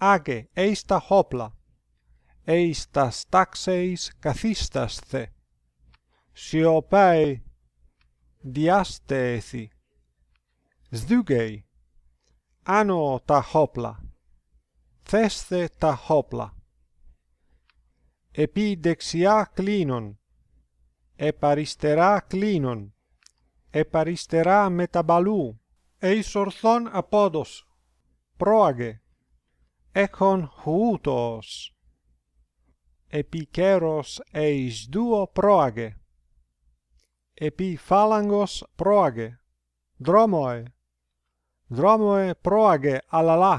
Age eis ta hopla, eis tas taxeis cathistas the, siopae diaste ethi. Sdugei, ano ta hopla, feste ta hopla. Epi dexia clinon, e paristera clinon, e apodos, proage econ hutos epikeros eis duo proage epi phalangos proage dromoi dromoi proage alala